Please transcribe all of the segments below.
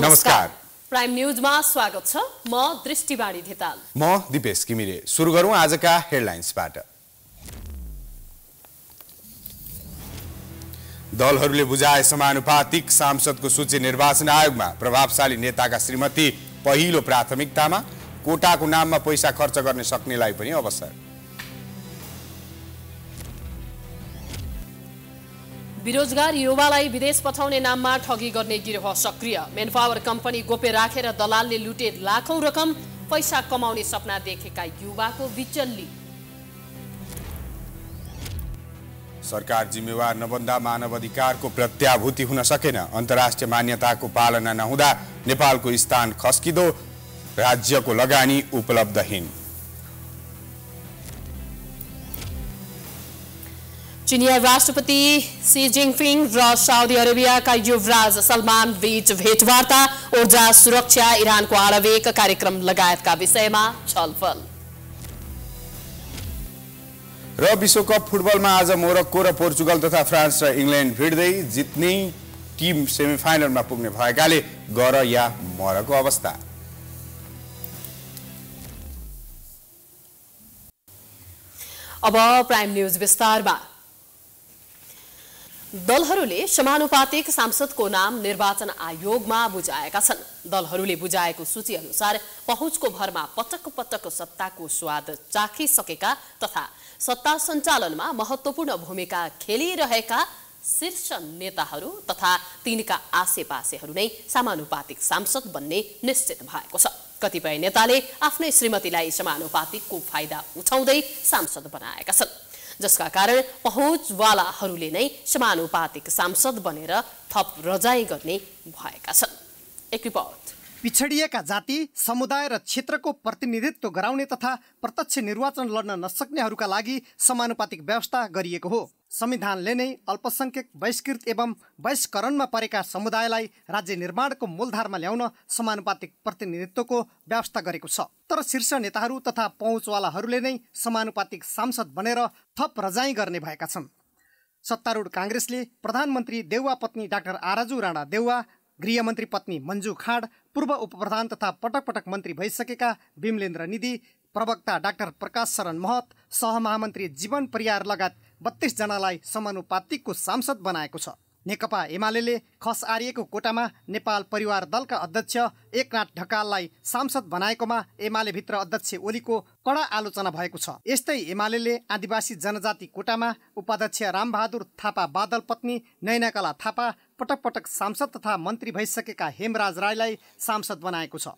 नमस्कार प्राइम न्यूजमा स्वागत छ म दृष्टिवाणी धिताल म दिपेश किमिरे सुरु गरौँ आजका हेडलाइन्सबाट दलहरूले बुझाए समानुपातिक सांसदको सूची निर्वाचन आयोगमा प्रभावशाली नेताका श्रीमती पहिलो प्राथमिकतामा कोटाको नाममा पैसा खर्च गर्न सक्नेलाई पनि अवसर बेरोजगार युवालाई विदेश पठाउने नाममा ठगी गर्ने गिरोह सक्रिय मेनपावर कम्पनी गोपे राखेर रा दलालले लुटे लाखौं रकम पैसा कमाउने सपना देखेका युवाको विचल्ली सरकार जिम्मेवार नबन्दा मानव अधिकारको प्रत्याभूति हुन सकेन अन्तर्राष्ट्रिय मान्यताको पालना नहुँदा नेपालको स्थान खस्किदो राज्यको लगानी उपलब्धहीन चिनिया राष्ट्रपति सी जिङफिङ र साउदी अरेबियाका युवराज सलमान बीच भेटवार्ता ऊर्जा सुरक्षा इरानको आणविक कार्यक्रम लगायतका विषयमा छलफल र विश्वकप फुटबलमा आज मोरक्को र पोर्चुगल तथा फ्रान्स र इङ्ल्यान्ड भिड्दै जित्ने टिम सेमिफाइनलमा पुग्ने भएकाले गर या मरको अवस्था अब प्राइम न्युज विस्तारमा दलहरूले समानुपातिक सांसदको नाम निर्वाचन आयोगमा बुझाएका छन् दलहरूले बुझाएको सूची अनुसार पहुँचको भरमा पटक पटक सत्ताको स्वाद चाखिसकेका तथा सत्ता सञ्चालनमा महत्त्वपूर्ण भूमिका खेलिरहेका शीर्ष नेताहरू तथा तिनका आसेपासेहरू नै समानुपातिक सांसद बन्ने निश्चित भएको छ कतिपय नेताले आफ्नै श्रीमतीलाई समानुपातिकको फाइदा उठाउँदै सांसद बनाएका छन् जसका कारण पहुँचवालाहरूले नै समानुपातिक सांसद बनेर थप रजाई गर्ने भएका छन् एक रिपोर्ट पिछडिएका जाति समुदाय र क्षेत्रको प्रतिनिधित्व गराउने तथा प्रत्यक्ष निर्वाचन लड्न नसक्नेहरूका लागि समानुपातिक व्यवस्था गरिएको हो संविधानले नै अल्पसङ्ख्यक बहिष्कृत एवं वैष्करणमा परेका समुदायलाई राज्य निर्माणको मूलधारमा ल्याउन समानुपातिक प्रतिनिधित्वको व्यवस्था गरेको छ तर शीर्ष नेताहरू तथा पहुँचवालाहरूले नै समानुपातिक सांसद बनेर थप रजाई गर्ने भएका छन् सत्तारूढ काङ्ग्रेसले प्रधानमन्त्री देउवा पत्नी डाक्टर आराजु राणा देउवा गृहमन्त्री पत्नी मन्जु खाँड पूर्व उपप्रधान तथा पटक पटक मन्त्री भइसकेका विमलेन्द्र निधि प्रवक्ता डाक्टर प्रकाश शरण महत सहमहामन्त्री जीवन परियार लगायत बत्तीसजनालाई समानुपातिकको सांसद बनाएको छ नेकपा एमाले खस आरिएको कोटामा नेपाल परिवार दलका अध्यक्ष एकनाथ ढकाललाई सांसद बनाएकोमा एमाले भित्र अध्यक्ष ओलीको कडा आलोचना भएको छ यस्तै एमाले आदिवासी जनजाति कोटामा उपाध्यक्ष रामबहादुर थापा बादल पत्नी नैनाकला थापा पटक पटक सांसद तथा मन्त्री भइसकेका हेमराज राईलाई सांसद बनाएको छ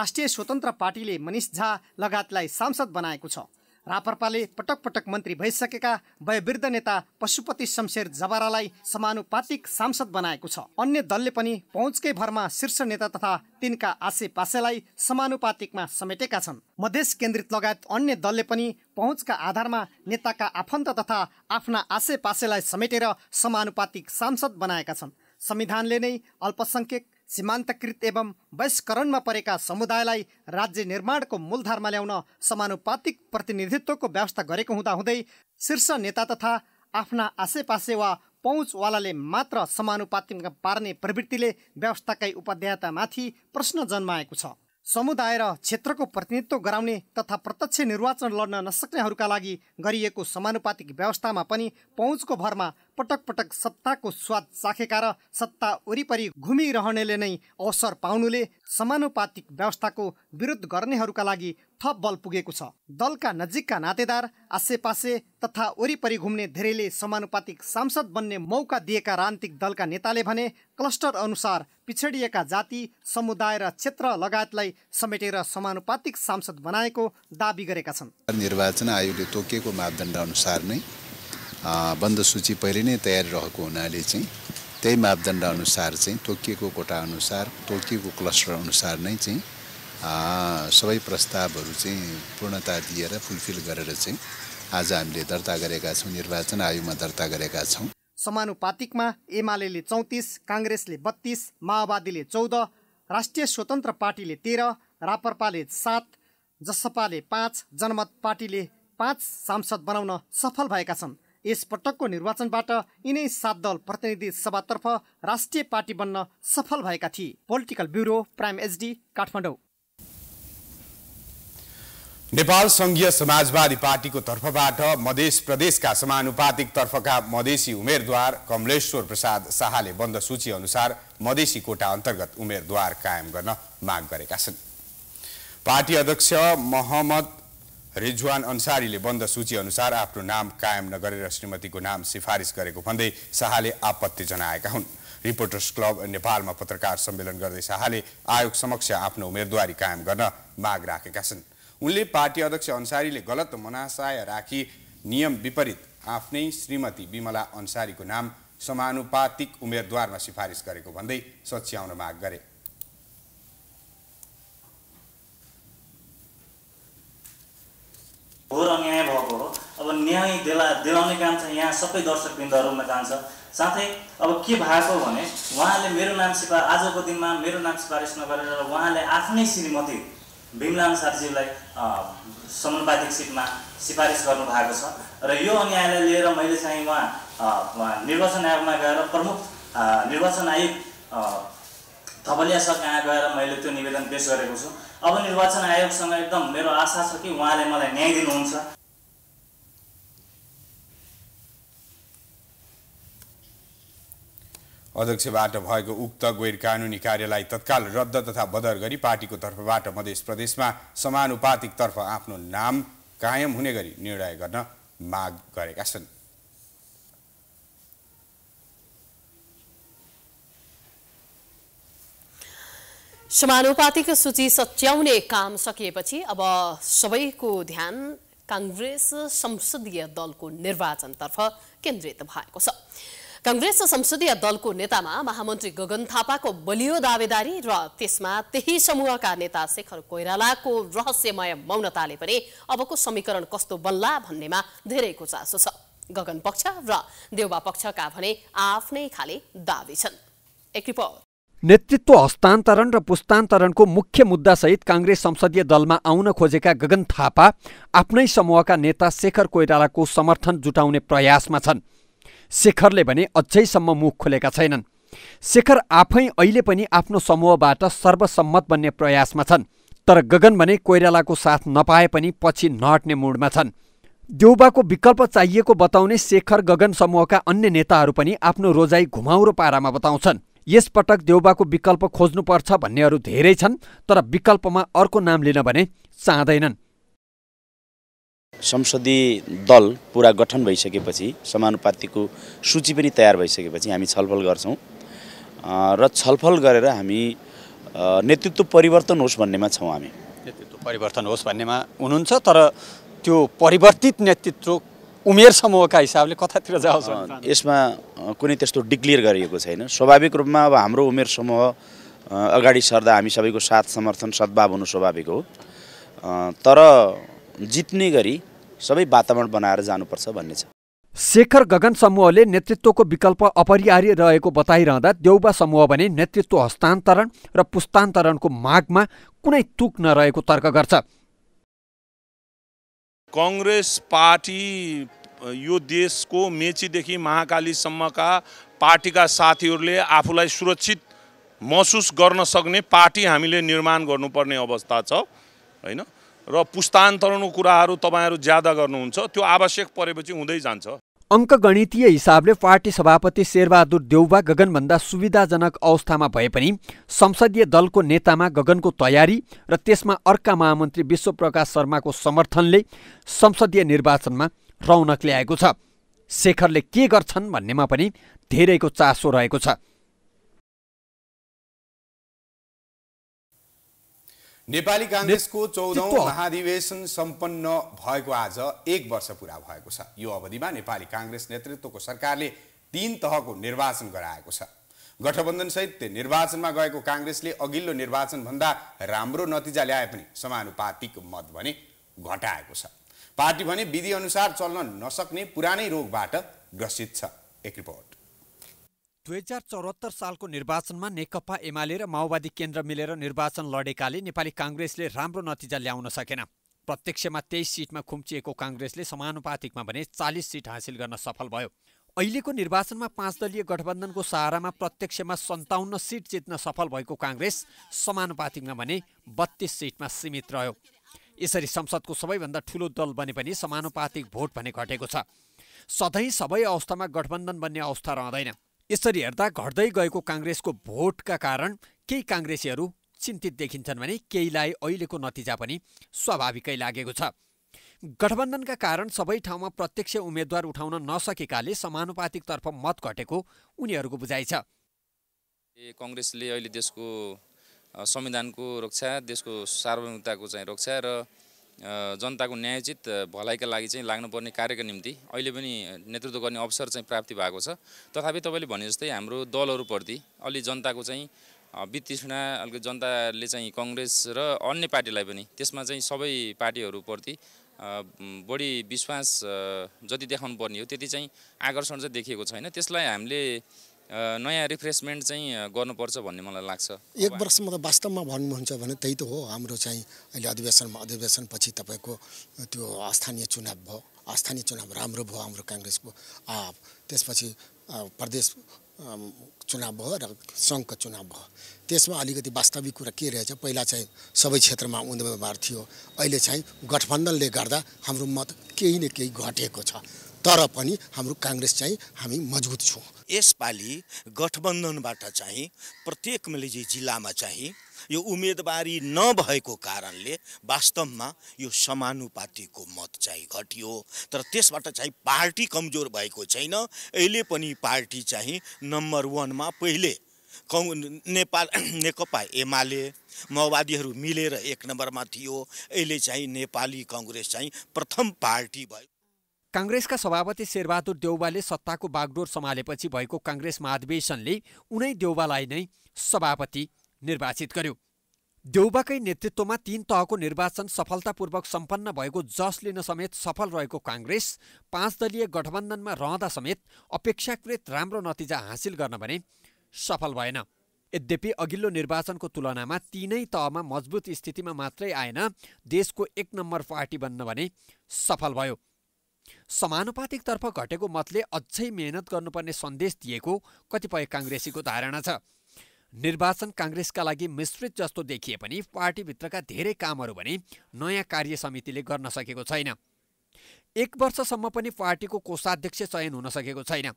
राष्ट्रिय स्वतन्त्र पार्टीले मनिष झा लगायतलाई सांसद बनाएको छ रापरपाले पटक पटक मन्त्री भइसकेका वयवृद्ध नेता पशुपति शमशेर जबारालाई समानुपातिक सांसद बनाएको छ अन्य दलले पनि पहुँचकै भरमा शीर्ष नेता तथा तिनका पासेलाई समानुपातिकमा समेटेका छन् मधेस केन्द्रित लगायत अन्य दलले पनि पहुँचका आधारमा नेताका आफन्त तथा आफ्ना पासेलाई समेटेर समानुपातिक सांसद बनाएका छन् संविधानले नै अल्पसङ्ख्यक सीमान्तकृत एवं वैश्वकरणमा परेका समुदायलाई राज्य निर्माणको मूलधारमा ल्याउन समानुपातिक प्रतिनिधित्वको व्यवस्था गरेको हुँदाहुँदै शीर्ष नेता तथा आफ्ना आसेपासे वा पहुँचवालाले मात्र समानुपातिक पार्ने प्रवृत्तिले व्यवस्थाकै उपाध्यायतामाथि प्रश्न जन्माएको छ समुदाय र क्षेत्रको प्रतिनिधित्व गराउने तथा प्रत्यक्ष निर्वाचन लड्न नसक्नेहरूका लागि गरिएको समानुपातिक व्यवस्थामा पनि पहुँचको भरमा पटक पटक सत्ताको स्वाद चाखेका र सत्ता वरिपरि घुमिरहनेले नै अवसर पाउनुले समानुपातिक व्यवस्थाको विरोध गर्नेहरूका लागि थप बल पुगेको छ दलका नजिकका नातेदार आसेपासे तथा वरिपरि घुम्ने धेरैले समानुपातिक सांसद बन्ने मौका दिएका राजनीतिक दलका नेताले भने क्लस्टर अनुसार पिछडिएका जाति समुदाय र क्षेत्र लगायतलाई समेटेर समानुपातिक सांसद बनाएको दावी गरेका छन् निर्वाचन आयोगले तोकेको मापदण्ड अनुसार नै बन्द सूची पहिले नै तयारी रहेको हुनाले चाहिँ त्यही मापदण्ड अनुसार चाहिँ तोकिएको कोटा अनुसार तोकिएको क्लस्टर अनुसार नै चाहिँ सबै प्रस्तावहरू चाहिँ पूर्णता दिएर फुलफिल गरेर चाहिँ आज हामीले दर्ता गरेका छौँ निर्वाचन आयोगमा दर्ता गरेका छौँ समानुपातिकमा एमाले चौतिस काङ्ग्रेसले बत्तिस माओवादीले चौध राष्ट्रिय स्वतन्त्र पार्टीले तेह्र रापरपाले सात जसपाले पाँच जनमत पार्टीले पाँच सांसद बनाउन सफल भएका छन् यस पटकको निर्वाचनबाट यिनै सात दल प्रतिनिधि सभातर्फ राष्ट्रिय पार्टी बन्न सफल भएका थिए political bureau prime HD Kathmandu Nepal सङ्घीय समाजवादी पार्टीको तर्फबाट मधेस प्रदेशका समानुपातिक तर्फका मधेसी उम्मेद्वार कमलेश्वर प्रसाद शाहले बन्द सूची अनुसार मधेसी कोटा अन्तर्गत उम्मेद्वार कायम गर्न माग गरेका छन् पार्टी अध्यक्ष मोहम्मद रिजवान अन्सारीले बन्द सूची अनुसार आफ्नो नाम कायम नगरेर श्रीमतीको नाम सिफारिस गरेको भन्दै शाहले आपत्ति जनाएका हुन् रिपोर्टर्स क्लब नेपालमा पत्रकार सम्मेलन गर्दै शाहले आयोग समक्ष आफ्नो उम्मेदवारी कायम गर्न माग राखेका छन् उनले पार्टी अध्यक्ष अन्सारीले गलत मनासाय राखी नियम विपरीत आफ्नै श्रीमती विमला अन्सारीको नाम समानुपातिक उम्मेद्वारमा सिफारिस गरेको भन्दै सच्याउन माग गरे घोर अन्याय भएको हो अब न्याय दिला दिलाउने काम चाहिँ यहाँ सबै दर्शक बिन्दुहरूमा जान्छ साथै अब के भएको भने उहाँले मेरो नाम सिफार आजको दिनमा मेरो नाम सिफारिस नगरेर उहाँले आफ्नै श्रीमती भीमलाम सार्जीलाई समानुपातिक सिटमा सिफारिस भएको छ र यो अन्यायलाई लिएर मैले चाहिँ उहाँ निर्वाचन आयोगमा गएर प्रमुख निर्वाचन आयोग थपलिया कहाँ गएर मैले त्यो निवेदन पेस गरेको छु अब निर्वाचन आयोगसँग एकदम मेरो आशा छ कि उहाँले मलाई न्याय दिनुहुन्छ अध्यक्षबाट भएको उक्त गैर कानुनी कार्यलाई तत्काल रद्द तथा बदर गरी पार्टीको तर्फबाट मधेस प्रदेशमा समानुपातिकतर्फ आफ्नो नाम कायम हुने गरी निर्णय गर्न माग गरेका छन् समानुपातिक सूची सच्याउने काम सकिएपछि अब सबैको ध्यान काङ्ग्रेस संसदीय दलको निर्वाचनतर्फ केन्द्रित भएको छ काङ्ग्रेस संसदीय दलको नेतामा महामन्त्री गगन थापाको बलियो दावेदारी र त्यसमा त्यही समूहका नेता शेखर कोइरालाको रहस्यमय मौनताले पनि अबको समीकरण कस्तो बन्ला भन्नेमा धेरैको चासो छ गगन पक्ष र देउबा पक्षका भने आफ्नै खाले दावी छन् एक रिपोर्ट नेतृत्व हस्तान्तरण र पुस्तान्तरणको मुख्य मुद्दासहित काङ्ग्रेस संसदीय दलमा आउन खोजेका गगन थापा आफ्नै समूहका नेता शेखर कोइरालाको समर्थन जुटाउने प्रयासमा छन् शेखरले भने अझैसम्म मुख खोलेका छैनन् शेखर आफै अहिले पनि आफ्नो समूहबाट सर्वसम्मत बन्ने प्रयासमा छन् तर गगन भने कोइरालाको साथ नपाए पनि पछि नहट्ने मुडमा छन् देउबाको विकल्प चाहिएको बताउने शेखर गगन समूहका अन्य नेताहरू पनि आफ्नो रोजाई घुमाउरो पारामा बताउँछन् यसपटक देउबाको विकल्प खोज्नुपर्छ भन्नेहरू धेरै छन् तर विकल्पमा अर्को नाम लिन भने चाहँदैनन् संसदीय दल पुरा गठन भइसकेपछि समानुपातिको सूची पनि तयार भइसकेपछि हामी छलफल गर्छौँ र छलफल गरेर हामी नेतृत्व परिवर्तन होस् भन्नेमा छौँ हामी नेतृत्व परिवर्तन होस् भन्नेमा हुनुहुन्छ तर त्यो परिवर्तित नेतृत्व उमेर समूहका हिसाबले कतातिर जाओस् यसमा कुनै त्यस्तो डिक्लियर गरिएको छैन स्वाभाविक रूपमा अब हाम्रो उमेर समूह अगाडि सर्दा हामी सबैको साथ समर्थन सद्भाव हुनु स्वाभाविक हो तर जित्ने गरी सबै वातावरण बनाएर जानुपर्छ भन्ने छ शेखर गगन समूहले नेतृत्वको विकल्प अपरिहार्य रहेको बताइरहँदा देउबा समूह भने नेतृत्व हस्तान्तरण र पुस्तान्तरणको मागमा कुनै तुक नरहेको तर्क गर्छ कङ्ग्रेस पार्टी यो देशको मेचीदेखि महाकालीसम्मका पार्टीका साथीहरूले आफूलाई सुरक्षित महसुस गर्न सक्ने पार्टी हामीले निर्माण गर्नुपर्ने अवस्था छ होइन र पुस्तान्तरणको कुराहरू तपाईँहरू ज्यादा गर्नुहुन्छ त्यो आवश्यक परेपछि हुँदै जान्छ अङ्कगणितीय हिसाबले पार्टी सभापति शेरबहादुर देउबा गगनभन्दा सुविधाजनक अवस्थामा भए पनि संसदीय दलको नेतामा गगनको तयारी र त्यसमा अर्का महामन्त्री विश्वप्रकाश शर्माको समर्थनले संसदीय निर्वाचनमा रौनक ल्याएको छ शेखरले के गर्छन् भन्नेमा पनि धेरैको चासो रहेको छ नेपाली काङ्ग्रेसको चौधौँ महाधिवेशन सम्पन्न भएको आज एक वर्ष पुरा भएको छ यो अवधिमा नेपाली काङ्ग्रेस नेतृत्वको सरकारले तीन तहको निर्वाचन गराएको छ गठबन्धनसहित निर्वाचनमा गएको काङ्ग्रेसले अघिल्लो निर्वाचनभन्दा राम्रो नतिजा ल्याए पनि समानुपातिक मत भने घटाएको छ पार्टी भने विधिअनुसार चल्न नसक्ने पुरानै रोगबाट ग्रसित छ एक रिपोर्ट दुई हजार चौहत्तर सालको निर्वाचनमा नेकपा एमाले र माओवादी केन्द्र मिलेर निर्वाचन लडेकाले नेपाली काङ्ग्रेसले राम्रो नतिजा ल्याउन सकेन प्रत्यक्षमा तेइस सिटमा खुम्चिएको काङ्ग्रेसले समानुपातिकमा भने चालिस सिट हासिल गर्न सफल भयो अहिलेको निर्वाचनमा पाँच दलीय गठबन्धनको सहारामा प्रत्यक्षमा सन्ताउन्न सिट जित्न सफल भएको काङ्ग्रेस समानुपातिकमा भने बत्तीस सिटमा सीमित रह्यो यसरी संसदको सबैभन्दा ठुलो दल बने पनि समानुपातिक भोट भने घटेको छ सधैँ सबै अवस्थामा गठबन्धन बन्ने अवस्था रहँदैन यसरी हेर्दा घट्दै गएको काङ्ग्रेसको भोटका कारण केही काङ्ग्रेसीहरू चिन्तित देखिन्छन् भने केहीलाई अहिलेको नतिजा पनि स्वाभाविकै लागेको छ गठबन्धनका कारण सबै ठाउँमा प्रत्यक्ष उम्मेद्वार उठाउन नसकेकाले समानुपातिकतर्फ मत घटेको उनीहरूको बुझाइ छ ए कङ्ग्रेसले अहिले देशको संविधानको रक्षा देशको सार्वभौमिकताको चाहिँ रक्षा र जनताको न्यायोचित भलाइका लागि चाहिँ लाग्नुपर्ने कार्यका निम्ति अहिले पनि नेतृत्व गर्ने अवसर चाहिँ प्राप्ति भएको छ तथापि तपाईँले भने जस्तै हाम्रो दलहरूप्रति अलि जनताको चाहिँ वितृष्णा अलिक जनताले चाहिँ कङ्ग्रेस र अन्य पार्टीलाई पनि त्यसमा चाहिँ सबै पार्टीहरूप्रति बढी विश्वास जति देखाउनु पर्ने हो त्यति चाहिँ आकर्षण चाहिँ देखिएको छैन त्यसलाई हामीले नयाँ रिफ्रेसमेन्ट चाहिँ गर्नुपर्छ भन्ने मलाई लाग्छ एक वर्षमा त वास्तवमा भन्नुहुन्छ भने त्यही त हो हाम्रो चाहिँ अहिले अधिवेशनमा अधिवेशनपछि तपाईँको त्यो स्थानीय चुनाव भयो स्थानीय चुनाव राम्रो भयो हाम्रो काङ्ग्रेसको त्यसपछि प्रदेश चुनाव भयो र सङ्घको चुनाव भयो त्यसमा अलिकति वास्तविक कुरा के रहेछ पहिला चाहिँ सबै क्षेत्रमा उम्मेदवार थियो अहिले चाहिँ गठबन्धनले गर्दा हाम्रो मत केही न केही घटेको छ तर पनि हाम्रो काङ्ग्रेस चाहिँ हामी मजबुत छौँ यसपालि गठबन्धनबाट चाहिँ प्रत्येक मेलेजी जिल्लामा चाहिँ यो उम्मेदवारी नभएको कारणले वास्तवमा यो समानुपातिको मत चाहिँ घटियो तर त्यसबाट चाहिँ पार्टी कमजोर भएको छैन अहिले पनि पार्टी चाहिँ नम्बर वानमा पहिले कौ नेपाल नेकपा एमाले माओवादीहरू मिलेर एक नम्बरमा थियो अहिले चाहिँ नेपाली कङ्ग्रेस चाहिँ प्रथम पार्टी भयो काङ्ग्रेसका सभापति शेरबहादुर देउवाले सत्ताको बागडोर सम्हालेपछि भएको काङ्ग्रेस महाधिवेशनले उनै देउवालाई नै सभापति निर्वाचित गर्यो देउबाकै नेतृत्वमा तीन तहको निर्वाचन सफलतापूर्वक सम्पन्न भएको जस लिन समेत सफल रहेको काङ्ग्रेस पाँच दलीय गठबन्धनमा रहँदा समेत अपेक्षाकृत राम्रो नतिजा हासिल गर्न भने सफल भएन यद्यपि अघिल्लो निर्वाचनको तुलनामा तीनै तहमा मजबुत स्थितिमा मात्रै आएन देशको एक नम्बर पार्टी बन्न भने सफल भयो समानुपातिकतर्फ घटेको मतले अझै मेहनत गर्नुपर्ने सन्देश दिएको कतिपय काङ्ग्रेसीको धारणा छ निर्वाचन काङ्ग्रेसका लागि मिश्रित जस्तो देखिए पनि पार्टीभित्रका धेरै कामहरू भने नयाँ कार्य समितिले गर्न सकेको छैन एक वर्षसम्म पनि पार्टीको कोषाध्यक्ष चयन हुन सकेको छैन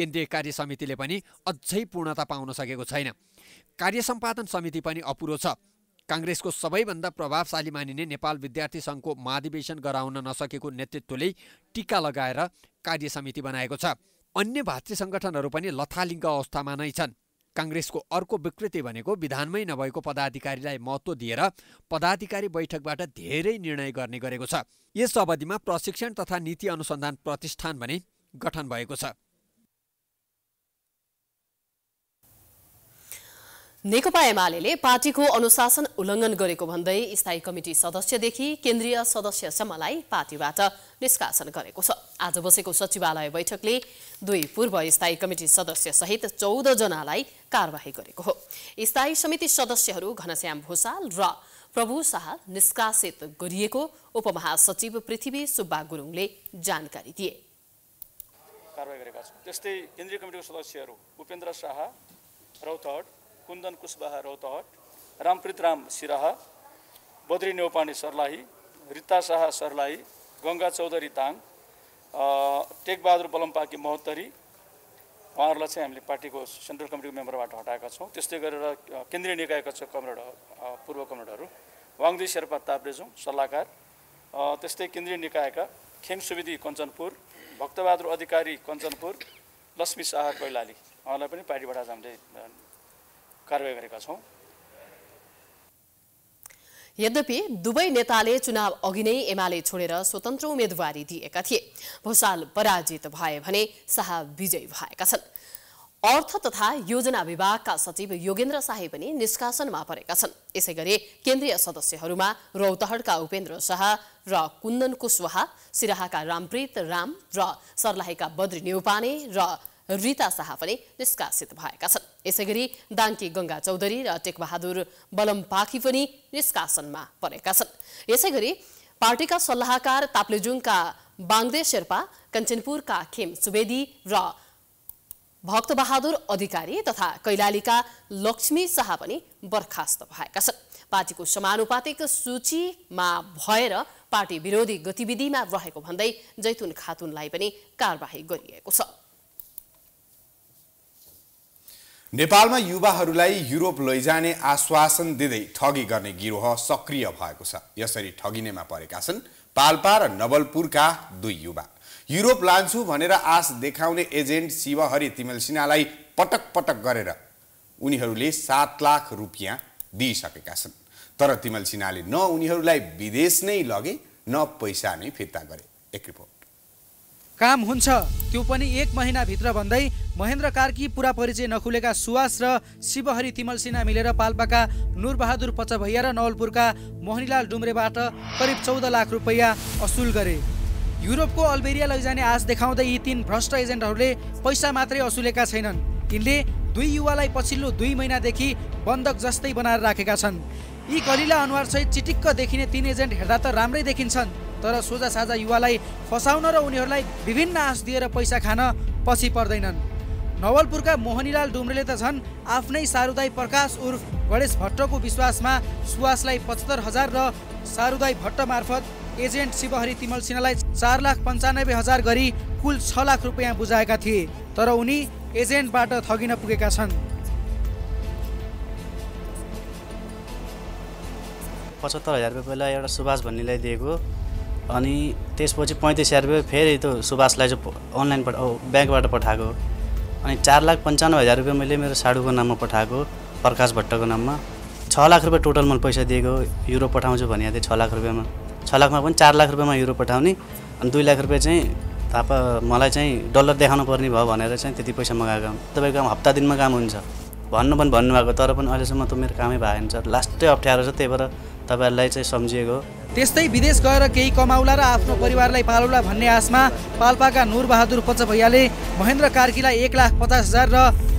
केन्द्रीय कार्य समितिले पनि अझै पूर्णता पाउन सकेको छैन कार्य सम्पादन समिति पनि अपुरो छ काङ्ग्रेसको सबैभन्दा प्रभावशाली मानिने नेपाल विद्यार्थी सङ्घको महाधिवेशन गराउन नसकेको नेतृत्वले टिका लगाएर कार्यसमिति बनाएको छ अन्य भातृ सङ्गठनहरू पनि लथालिङ्ग अवस्थामा नै छन् काङ्ग्रेसको अर्को विकृति भनेको विधानमै नभएको पदाधिकारीलाई महत्त्व दिएर पदाधिकारी बैठकबाट धेरै निर्णय गर्ने गरेको छ यस अवधिमा प्रशिक्षण तथा नीति अनुसन्धान प्रतिष्ठान भने गठन भएको छ नेकपा एमाले पार्टीको अनुशासन उल्लङ्घन गरेको भन्दै स्थायी कमिटी सदस्यदेखि केन्द्रीय सदस्यसम्मलाई पार्टीबाट निष्कासन गरेको छ आज बसेको सचिवालय बैठकले दुई पूर्व स्थायी कमिटी सदस्य सहित सदस्यसहित जनालाई कार्यवाही गरेको हो स्थायी समिति सदस्यहरू घनश्याम भूषाल र प्रभु शाह निष्कासित गरिएको उपमहासचिव पृथ्वी सुब्बा गुरुङले जानकारी दिए कारवाही गरेका छौँ त्यस्तै केन्द्रीय कमिटीको सदस्यहरू उपेन्द्र शाह रौतड कुन्दन कुशवाहा रौतहट रामप्रित राम सिराहा बद्री नेौपाणी सर्लाही रित्ता शाह सर्लाही गङ्गा चौधरी ताङ टेकबहादुर बलम्पाकी महोत्तरी उहाँहरूलाई चाहिँ हामीले पार्टीको सेन्ट्रल कमिटीको मेम्बरबाट हटाएका छौँ त्यस्तै गरेर केन्द्रीय निकायका छ कमरेड पूर्व कमरेडहरू वाङदी शेर्पा ताप्रेजुङ सल्लाहकार त्यस्तै केन्द्रीय निकायका खेम सुवेदी कञ्चनपुर भक्तबहादुर अधिकारी कञ्चनपुर लक्ष्मी शाह कैलाली उहाँलाई पनि पार्टीबाट आज हामीले कारवाही गरेका छौँ यद्यपि दुवै नेताले चुनाव अघि नै एमाले छोडेर स्वतन्त्र उम्मेद्वारी दिएका थिए भूषाल पराजित भए भने शाह विजयी भएका छन् अर्थ तथा योजना विभागका सचिव योगेन्द्र शाही पनि निष्कासनमा परेका छन् यसै गरी केन्द्रीय सदस्यहरूमा रौतहड़का उपेन्द्र शाह र कुन्दन कुशवाहा सिराहाका रामप्रीत राम र सर्लाहीका बद्री न्यौपाने र रिता शाह पनि निष्कासित भएका छन् यसै गरी दाङ्की गङ्गा चौधरी र टेकबहादुर बलमपाखी पनि निष्कासनमा परेका छन् यसैगरी पार्टीका सल्लाहकार ताप्लेजुङका बाङ्दे शेर्पा कञ्चनपुरका खेम सुवेदी र भक्तबहादुर अधिकारी तथा कैलालीका लक्ष्मी शाह पनि बर्खास्त भएका छन् पार्टीको समानुपातिक सूचीमा भएर पार्टी विरोधी गतिविधिमा रहेको भन्दै जैतुन खातुनलाई पनि कारवाही गरिएको छ नेपालमा युवाहरूलाई युरोप लैजाने आश्वासन दिँदै ठगी गर्ने गिरोह सक्रिय भएको छ यसरी ठगिनेमा परेका छन् पाल्पा र नवलपुरका दुई युवा युरोप लान्छु भनेर आश देखाउने एजेन्ट शिवहरि तिमेल सिन्हालाई पटक पटक गरेर उनीहरूले सात लाख रुपियाँ दिइसकेका छन् तर तिमेल सिन्हाले न उनीहरूलाई विदेश नै लगे न पैसा नै फिर्ता गरे एक रिपोर्ट काम हुन्छ त्यो पनि एक महिनाभित्र भन्दै महेन्द्र कार्की पुरा परिचय नखुलेका सुवास र शिवहरि तिमल सिन्हा मिलेर पाल्पाका नुरबहादुर पचभैया र नवलपुरका मोहनीलाल डुम्रेबाट करिब चौध लाख रुपैयाँ असुल गरे युरोपको अल्बेरिया लैजाने आज देखाउँदै यी तीन भ्रष्ट एजेन्टहरूले पैसा मात्रै असुलेका छैनन् यिनले दुई युवालाई पछिल्लो दुई महिनादेखि बन्धक जस्तै बनाएर राखेका छन् यी गलिला अनुहारसहित चिटिक्क देखिने तीन एजेन्ट हेर्दा त राम्रै देखिन्छन् तर सोझा साझा युवालाई फसाउन र उनीहरूलाई विभिन्न आश दिएर पैसा खान पछि पर्दैनन् नवलपुरका मोहनीलाल डुम्रेले त झन् आफ्नै सारुदाई प्रकाश उर्फ गणेश भट्टको विश्वासमा सुवासलाई पचहत्तर हजार र सारुदाई भट्ट मार्फत एजेन्ट शिवहरि तिमल सिन्हालाई चार लाख पन्चानब्बे हजार गरी कुल छ लाख रुपियाँ बुझाएका थिए तर उनी एजेन्टबाट ठगिन पुगेका छन् पचहत्तर हजार रुपियाँ पहिला एउटा सुभाष भन्नेलाई दिएको अनि त्यसपछि पैँतिस हजार रुपियाँ फेरि त्यो सुभाषलाई चाहिँ अनलाइनबाट ब्याङ्कबाट पठाएको अनि चार लाख पन्चानब्बे हजार रुपियाँ मैले मेरो साडुको नाममा पठाएको प्रकाश भट्टको नाममा छ लाख रुपियाँ टोटल मैले पैसा दिएको युरो पठाउँछु भनेको थिएँ छ लाख रुपियाँमा छ लाखमा पनि चार लाख रुपियाँमा युरो पठाउने अनि दुई लाख रुपियाँ चाहिँ थापा मलाई चाहिँ डलर देखाउनु पर्ने भयो भनेर चाहिँ त्यति पैसा मगाएको तपाईँको काम हप्ता दिनमा काम हुन्छ भन्नु पनि भन्नुभएको तर पनि अहिलेसम्म त मेरो कामै भएन सर लास्टै अप्ठ्यारो छ त्यही भएर तपाईँहरूलाई चाहिँ सम्झिएको त्यस्तै विदेश गएर केही कमाउला र आफ्नो परिवारलाई पालौला भन्ने आशमा पाल्पाका नुरबहादुर पच भैयाले महेन्द्र कार्कीलाई एक लाख पचास हजार र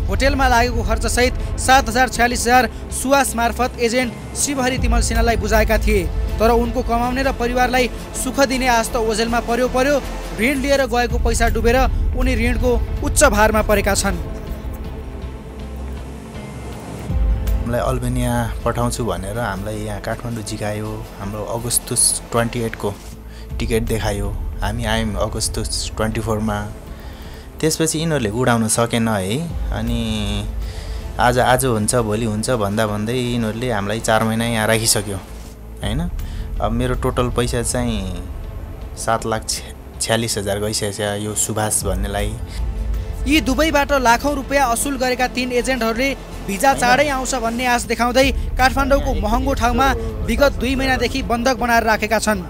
होटेलमा लागेको खर्चसहित सात हजार छ्यालिस हजार सुवास मार्फत एजेन्ट शिवहरि तिमल सिन्हालाई बुझाएका थिए तर उनको कमाउने र परिवारलाई सुख दिने आश त ओझेलमा पर्यो पर्यो ऋण लिएर गएको पैसा डुबेर उनी ऋणको उच्च भारमा परेका छन् हामीलाई अल्बेनिया पठाउँछु भनेर हामीलाई यहाँ काठमाडौँ जिकायो हाम्रो अगस्तुस ट्वेन्टी एटको टिकट देखायो हामी आयौँ अगस्तुस ट्वेन्टी फोरमा त्यसपछि यिनीहरूले उडाउन सकेन है अनि आज आज हुन्छ भोलि हुन्छ भन्दा भन्दै यिनीहरूले हामीलाई चार महिना यहाँ राखिसक्यो होइन अब मेरो टोटल पैसा चाहिँ सात लाख छ्यालिस हजार गइसकेछ यो सुभाष भन्नेलाई यी दुबईबाट लाखौँ रुपियाँ असुल गरेका तिन एजेन्टहरूले भिजा चाँडै आउँछ भन्ने आश देखाउँदै काठमाडौँको महँगो ठाउँमा विगत दुई महिनादेखि बन्धक बनाएर राखेका छन्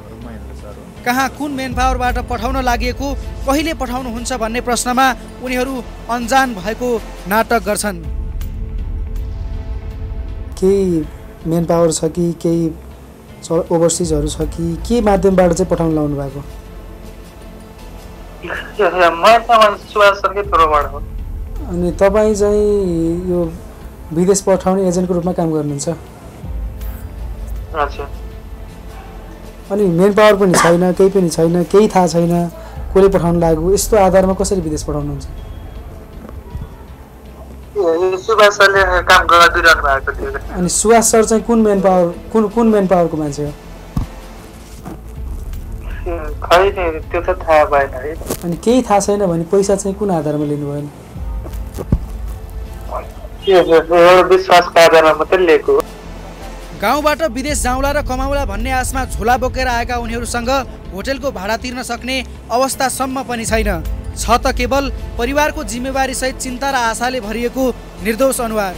कहाँ कुन मेन पावरबाट पठाउन लागि कहिले पठाउनुहुन्छ भन्ने प्रश्नमा उनीहरू अन्जान भएको नाटक गर्छन् केही मेन पावर छ कि केही ओभरसिजहरू छ कि के माध्यमबाट चाहिँ पठाउन लाउनु भएको अनि तपाईँ चाहिँ यो विदेश पठाउने एजेन्टको रूपमा काम गर्नुहुन्छ अनि मेन पावर पनि छैन केही पनि छैन केही थाहा छैन कसले पठाउनु लाग्यो यस्तो आधारमा कसरी विदेश पठाउनुहुन्छ अनि सुभाष सर चाहिँ कुन मेन पावर कुन कुन मेन पावरको मान्छे हो अनि केही थाहा छैन भने पैसा चाहिँ कुन आधारमा लिनुभयो गाउँबाट विदेश जाउँला र कमाउला भन्ने आशमा झोला बोकेर आएका उनीहरूसँग होटेलको भाडा तिर्न सक्ने अवस्थासम्म पनि छैन छ त केवल परिवारको जिम्मेवारीसहित चिन्ता र आशाले भरिएको निर्दोष अनुहार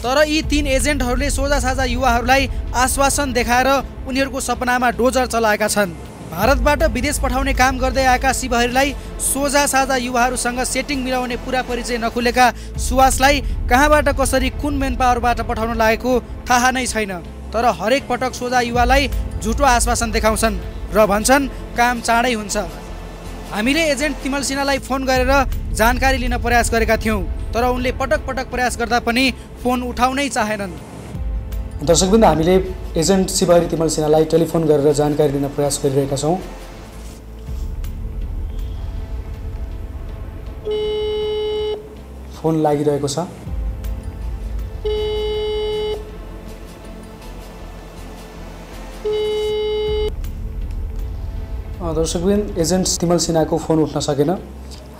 तर यी तीन एजेन्टहरूले साझा युवाहरूलाई आश्वासन देखाएर उनीहरूको सपनामा डोजर चलाएका छन् भारतबाट विदेश पठाउने काम गर्दै आएका शिवहरीलाई सोझा साझा युवाहरूसँग सेटिङ मिलाउने पुरा परिचय नखुलेका सुवासलाई कहाँबाट कसरी कुन मेन पावरबाट पठाउन लागेको थाहा नै छैन तर हरेक पटक सोझा युवालाई झुटो आश्वासन देखाउँछन् र भन्छन् काम चाँडै हुन्छ हामीले एजेन्ट तिमल सिन्हालाई फोन गरेर जानकारी लिन प्रयास गरेका थियौँ तर उनले पटक पटक प्रयास गर्दा पनि फोन उठाउनै चाहेनन् दर्शकबिन्द हामीले एजेन्ट शिवहरी तिमल सिन्हालाई टेलिफोन गरेर जानकारी दिन प्रयास गरिरहेका छौँ फोन लागिरहेको छ दर्शकबिन एजेन्ट तिमल सिन्हाको फोन उठ्न सकेन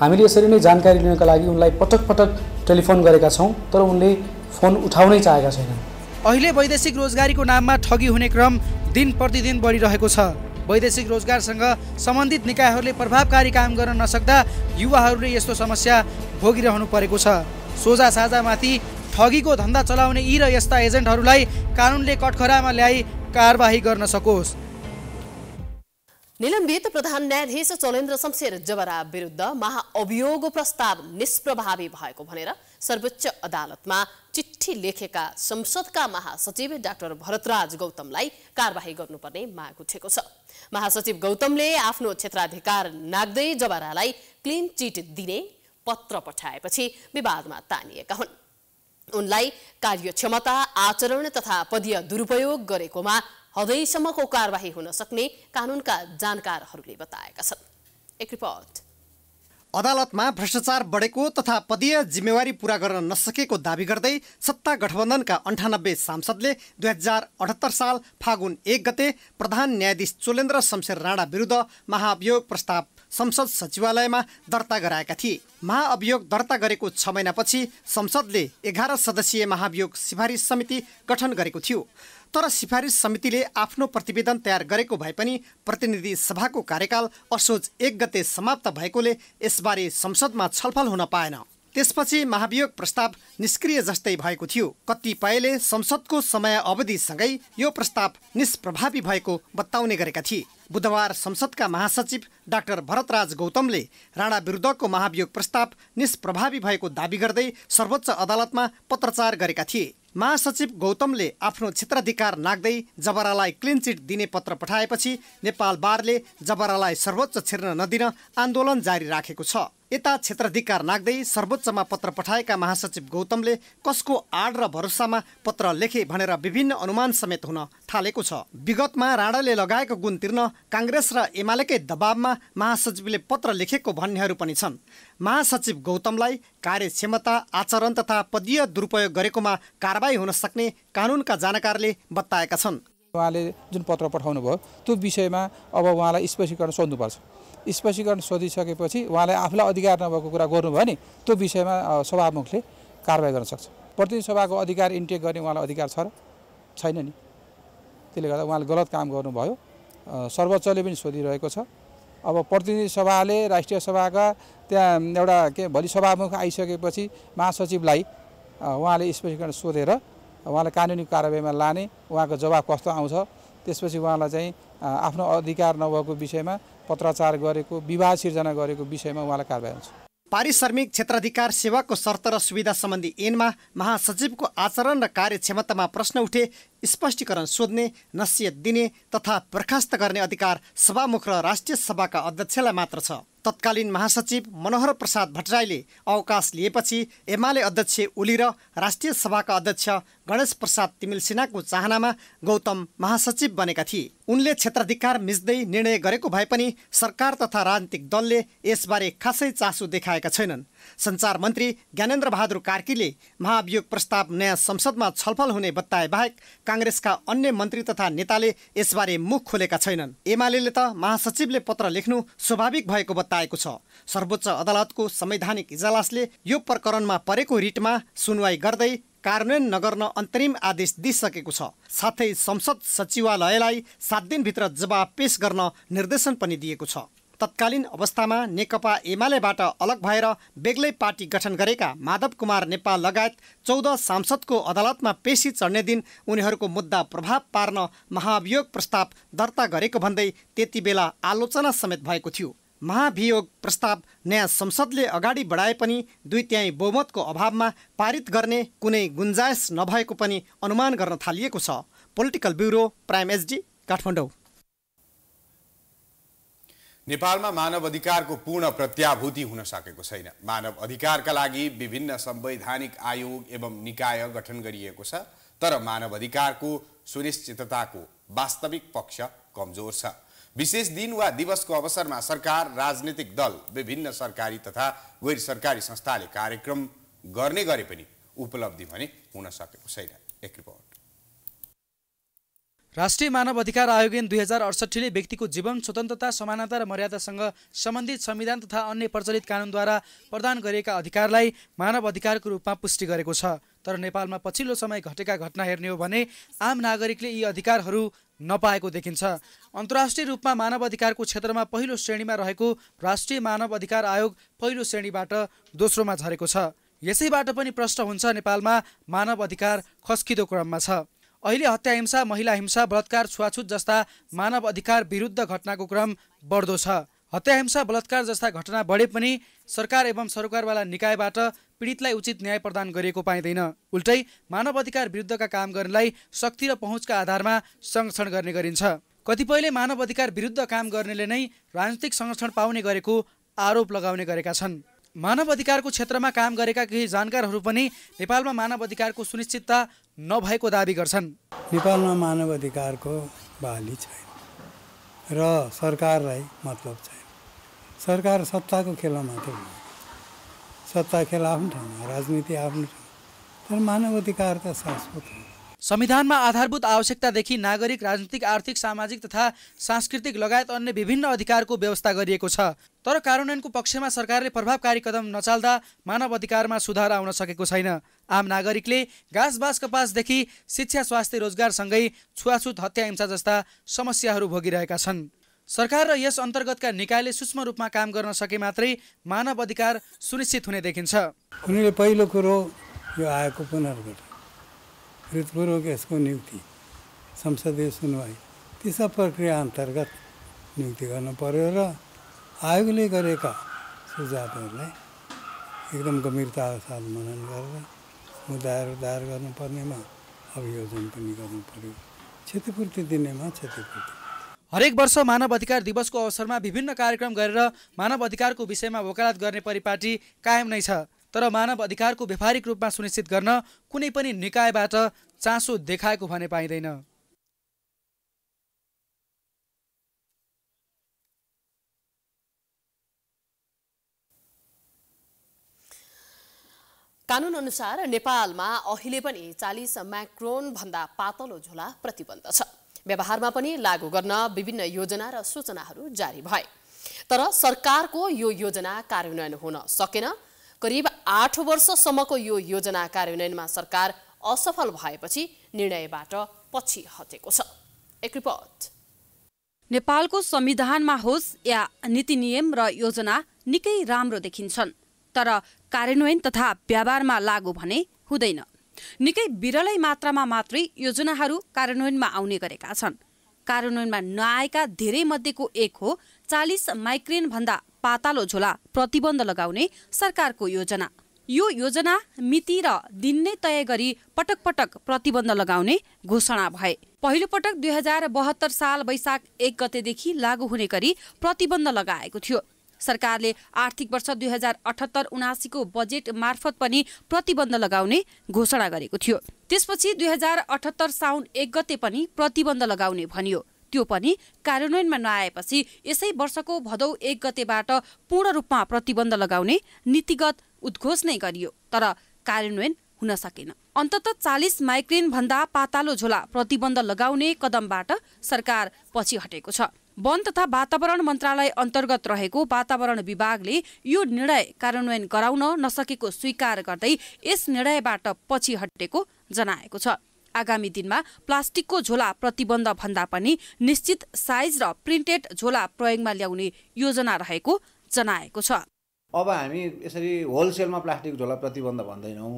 हामीले यसरी नै जानकारी लिनका लागि उनलाई पटक पटक टेलिफोन गरेका छौँ तर उनले फोन उठाउनै चाहेका छैनन् अहिले वैदेशिक रोजगारीको नाममा ठगी हुने क्रम दिन प्रतिदिन बढिरहेको छ वैदेशिक रोजगारसँग सम्बन्धित निकायहरूले प्रभावकारी काम गर्न नसक्दा युवाहरूले यस्तो समस्या भोगिरहनु परेको छ सोझा साझामाथि ठगीको धन्दा चलाउने यी र यस्ता एजेन्टहरूलाई कानुनले कटखरामा ल्याई कारवाही गर्न सकोस् निलम्बित प्रधान न्यायाधीश चलेन्द्र शमशेर जबरा विरुद्ध महाअभियोग प्रस्ताव निष्प्रभावी भएको भनेर सर्वोच्च अदालतमा चिठी लेखेका संसदका महासचिव डाक्टर भरतराज गौतमलाई कारवाही गर्नुपर्ने माग उठेको छ महासचिव गौतमले आफ्नो क्षेत्राधिकार नाग्दै जबरालाई क्लिन चिट दिने पत्र पठाएपछि विवादमा तानिएका हुन् उनलाई कार्यक्षमता आचरण तथा पदीय दुरुपयोग गरेकोमा हदैसम्मको कारवाही हुन सक्ने कानुनका जानकारहरूले बताएका छन् एक रिपोर्ट अदालतमा भ्रष्टाचार बढेको तथा पदीय जिम्मेवारी पूरा गर्न नसकेको दावी गर्दै सत्ता गठबन्धनका अन्ठानब्बे सांसदले दुई हजार अठहत्तर साल फागुन एक गते प्रधान न्यायाधीश चोलेन्द्र शमशेर राणा विरुद्ध महाअभियोग प्रस्ताव संसद सचिवालयमा दर्ता गराएका थिए महाअभियोग दर्ता गरेको छ महिनापछि संसदले एघार सदस्यीय महाभियोग सिफारिस समिति गठन गरेको थियो तर सिफारिस समितिले आफ्नो प्रतिवेदन तयार गरेको भए पनि प्रतिनिधि सभाको कार्यकाल असोज एक गते समाप्त भएकोले यसबारे संसदमा छलफल हुन पाएन त्यसपछि महाभियोग प्रस्ताव निष्क्रिय जस्तै भएको थियो कतिपयले संसदको समय अवधिसँगै यो प्रस्ताव निष्प्रभावी भएको बताउने गरेका थिए बुधबार संसदका महासचिव डाक्टर भरतराज गौतमले राणा विरुद्धको महाभियोग प्रस्ताव निष्प्रभावी भएको दावी गर्दै सर्वोच्च अदालतमा पत्रचार गरेका थिए महासचिव गौतमले आफ्नो क्षेत्राधिकार नाग्दै जबरालाई क्लिन चिट दिने पत्र पठाएपछि नेपाल बारले जबरालाई सर्वोच्च छिर्न नदिन आन्दोलन जारी राखेको छ यता क्षेत्राधिकार नाग्दै सर्वोच्चमा पत्र पठाएका महासचिव गौतमले कसको आड र भरोसामा पत्र लेखे भनेर विभिन्न अनुमान समेत हुन थालेको छ विगतमा राणाले लगाएको गुण तिर्न काङ्ग्रेस र एमालेकै दबावमा महासचिवले पत्र लेखेको भन्नेहरू पनि छन् महासचिव गौतमलाई कार्यक्षमता आचरण तथा पदीय दुरुपयोग गरेकोमा कारवाही हुन सक्ने कानुनका जानकारले बताएका छन् उहाँले जुन पत्र पठाउनु भयो त्यो विषयमा अब उहाँलाई स्पष्टीकरण सोध्नुपर्छ स्पष्टीकरण सोधिसकेपछि उहाँले आफूलाई अधिकार नभएको कुरा गर्नुभयो नि त्यो विषयमा सभामुखले कारवाही गर्न सक्छ प्रतिनिधि सभाको अधिकार इन्टेक गर्ने उहाँलाई अधिकार छ र छैन नि त्यसले गर्दा उहाँले गलत काम गर्नुभयो सर्वोच्चले पनि सोधिरहेको छ अब प्रतिनिधि सभाले राष्ट्रिय सभाका त्यहाँ एउटा के भोलि सभामुख आइसकेपछि महासचिवलाई उहाँले स्पष्टीकरण सोधेर उहाँलाई कानुनी कारवाहीमा लाने उहाँको जवाब कस्तो आउँछ त्यसपछि उहाँलाई चाहिँ आफ्नो अधिकार नभएको विषयमा पत्राचार गरेको विवाह सिर्जना गरेको विषयमा उहाँलाई कारवाही हुन्छ पारिश्रमिक क्षेत्राधिकार सेवाको शर्त र सुविधा सम्बन्धी ऐनमा महासचिवको आचरण र कार्यक्षमतामा प्रश्न उठे स्पष्टीकरण सोध्ने नसिहत दिने तथा बर्खास्त गर्ने अधिकार सभामुख र राष्ट्रिय सभाका अध्यक्षलाई मात्र छ तत्कालीन महासचिव मनोहर प्रसाद भट्टराईले अवकाश लिएपछि एमाले अध्यक्ष ओली र राष्ट्रिय सभाका अध्यक्ष गणेश प्रसाद तिमिल सिन्हाको चाहनामा गौतम महासचिव बनेका थिए उनले क्षेत्राधिकार मिच्दै निर्णय गरेको भए पनि सरकार तथा राजनीतिक दलले यसबारे खासै चासो देखाएका छैनन् सञ्चार मन्त्री ज्ञानेन्द्र बहादुर कार्कीले महाभियोग प्रस्ताव नयाँ संसदमा छलफल हुने बताए बाहेक काङ्ग्रेसका अन्य मन्त्री तथा नेताले यसबारे मुख खोलेका छैनन् एमाले त महासचिवले पत्र लेख्नु स्वाभाविक भएको बताएको छ सर्वोच्च अदालतको संवैधानिक इजलासले यो प्रकरणमा परेको रिटमा सुनवाई गर्दै कार्यान्वयन नगर्न अन्तरिम आदेश दिइसकेको छ साथै संसद सचिवालयलाई सात दिनभित्र जवाब पेश गर्न निर्देशन पनि दिएको छ तत्कालीन अवस्थामा नेकपा एमालेबाट अलग भएर बेग्लै पार्टी गठन गरेका माधव कुमार नेपाल लगायत चौध सांसदको अदालतमा पेशी चढ्ने दिन उनीहरूको मुद्दा प्रभाव पार्न महाभियोग प्रस्ताव दर्ता गरेको भन्दै त्यति बेला आलोचना समेत भएको थियो महाभियोग प्रस्ताव नयाँ संसदले अगाडि बढाए पनि दुई त्याई बहुमतको अभावमा पारित गर्ने कुनै गुन्जाइस नभएको पनि अनुमान गर्न थालिएको छ political bureau prime SD Kathmandu नेपालमा मानव अधिकारको पूर्ण प्रत्याभूति हुन सकेको छैन मानव अधिकारका लागि विभिन्न संवैधानिक आयोग एवं निकाय गठन गरिएको छ तर मानव अधिकारको सुनिश्चितताको वास्तविक पक्ष कमजोर छ विशेष दिन वा दिवसको अवसरमा सरकार राजनीतिक दल विभिन्न सरकारी तथा गैर सरकारी संस्थाले कार्यक्रम गर्ने गरे पनि उपलब्धि भने हुन सकेको छैन एक रिपोर्ट राष्ट्रिय मानव अधिकार आयोग दुई हजार अडसट्ठीले व्यक्तिको जीवन स्वतन्त्रता समानता र मर्यादासँग सम्बन्धित संविधान तथा अन्य प्रचलित कानुनद्वारा प्रदान गरिएका अधिकारलाई मानव अधिकारको रूपमा पुष्टि गरेको छ तर नेपालमा पछिल्लो समय घटेका घटना हेर्ने हो भने आम नागरिकले यी अधिकारहरू नपाएको देखिन्छ अन्तर्राष्ट्रिय रूपमा मानव अधिकारको क्षेत्रमा पहिलो श्रेणीमा रहेको राष्ट्रिय मानव अधिकार आयोग पहिलो श्रेणीबाट दोस्रोमा झरेको छ यसैबाट पनि प्रश्न हुन्छ नेपालमा मानव अधिकार खस्किदो क्रममा छ अहिले हत्या हिंसा महिला हिंसा बलात्कार छुवाछुत जस्ता मानव अधिकार विरुद्ध घटनाको क्रम बढ्दो छ हत्या हिंसा बलात्कार जस्ता घटना बढे पनि सरकार एवं सरकारवाला निकायबाट पीडितलाई उचित न्याय प्रदान गरिएको पाइँदैन उल्टै मानव अधिकार विरुद्धका काम गर्नेलाई शक्ति र पहुँचका आधारमा संरक्षण गर्ने गरिन्छ कतिपयले मानव अधिकार विरुद्ध काम गर्नेले नै राजनीतिक संरक्षण पाउने गरेको आरोप लगाउने गरेका छन् मानव अधिकारको क्षेत्रमा काम गरेका केही जानकारहरू पनि नेपालमा मानव अधिकारको सुनिश्चितता नभएको दावी गर्छन् नेपालमा मानव अधिकारको बाली छैन र सरकारलाई मतलब छैन सरकार सत्ताको खेलमा मात्रै सत्ता खेल आफ्नो ठाउँमा राजनीति आफ्नो ठाउँमा तर मानव अधिकार त शाश्वत हो संविधानमा आधारभूत आवश्यकतादेखि नागरिक राजनीतिक आर्थिक सामाजिक तथा सांस्कृतिक लगायत अन्य विभिन्न अधिकारको व्यवस्था गरिएको छ तर कार्यान्वयनको पक्षमा सरकारले प्रभावकारी कदम नचाल्दा मानव अधिकारमा सुधार आउन सकेको छैन आम नागरिकले घाँस बाँस कपासदेखि शिक्षा स्वास्थ्य रोजगारसँगै छुवाछुत हत्या हिंसा जस्ता समस्याहरू भोगिरहेका छन् सरकार र यस अन्तर्गतका निकायले सूक्ष्म रूपमा काम गर्न सके मात्रै मानव अधिकार सुनिश्चित हुने देखिन्छ उनीहरूले पहिलो कुरो यो आएको पुनर्गठन कृतपूर्वक यसको नियुक्ति संसदीय सुनवाई ती सब प्रक्रिया अन्तर्गत नियुक्ति गर्नु पर्यो र आयोगले गरेका सुझावहरूलाई एकदम गम्भीरता साथ मनन गरेर मुद्दाहरू दायर गर्नुपर्नेमा अभियोजन पनि गर्नु पर्यो क्षतिपूर्ति दिनेमा क्षतिपूर्ति हरेक वर्ष मानव अधिकार दिवसको अवसरमा विभिन्न कार्यक्रम गरेर मानव अधिकारको विषयमा वकालत गर्ने परिपाटी कायम नै छ तर मानव अधिकारको व्यापारिक रूपमा सुनिश्चित गर्न कुनै पनि निकायबाट चासो देखाएको भने पाइँदैन कानुन अनुसार नेपालमा अहिले पनि चालिस माइक्रोन भन्दा पातलो झोला प्रतिबन्ध छ व्यवहारमा पनि लागू गर्न विभिन्न योजना र सूचनाहरू जारी भए तर सरकारको यो योजना कार्यान्वयन हुन सकेन करिब आठ वर्षसम्मको यो योजना कार्यान्वयनमा सरकार असफल भएपछि निर्णयबाट पछि हटेको छ एक रिपोर्ट नेपालको संविधानमा होस् या नीति नियम र योजना निकै राम्रो देखिन्छन् तर कार्यान्वयन तथा व्यवहारमा लागू भने हुँदैन निकै विरलै मात्रामा मात्रै योजनाहरू कार्यान्वयनमा आउने गरेका छन् कार्यान्वयनमा नआएका धेरै मध्येको एक हो चालिस माइक्रेनभन्दा पातालो झोला प्रतिबन्ध लगाउने सरकारको योजना यो योजना मिति र दिन नै तय गरी पटक पटक प्रतिबन्ध लगाउने घोषणा भए पहिलो पटक दुई हजार बहत्तर साल वैशाख एक गतेदेखि लागू हुने गरी प्रतिबन्ध लगाएको थियो सरकारले आर्थिक वर्ष दुई हजार अठहत्तर उनासीको बजेट मार्फत पनि प्रतिबन्ध लगाउने घोषणा गरेको थियो त्यसपछि दुई हजार अठहत्तर साउन एक गते पनि प्रतिबन्ध लगाउने भनियो त्यो पनि कार्यान्वयनमा नआएपछि यसै वर्षको भदौ एक गतेबाट पूर्ण रूपमा प्रतिबन्ध लगाउने नीतिगत उद्घोष नै गरियो तर कार्यान्वयन हुन सकेन अन्तत चालिस माइक्रेन भन्दा पातालो झोला प्रतिबन्ध लगाउने कदमबाट सरकार पछि हटेको छ वन तथा वातावरण मन्त्रालय अन्तर्गत रहेको वातावरण विभागले यो निर्णय कार्यान्वयन गराउन नसकेको स्वीकार गर्दै यस निर्णयबाट पछि हटेको जनाएको छ आगामी दिनमा प्लास्टिकको झोला प्रतिबन्ध भन्दा पनि निश्चित साइज र प्रिन्टेड झोला प्रयोगमा ल्याउने योजना रहेको जनाएको छ अब हामी यसरी होलसेलमा प्लास्टिक झोला प्रतिबन्ध भन्दैनौँ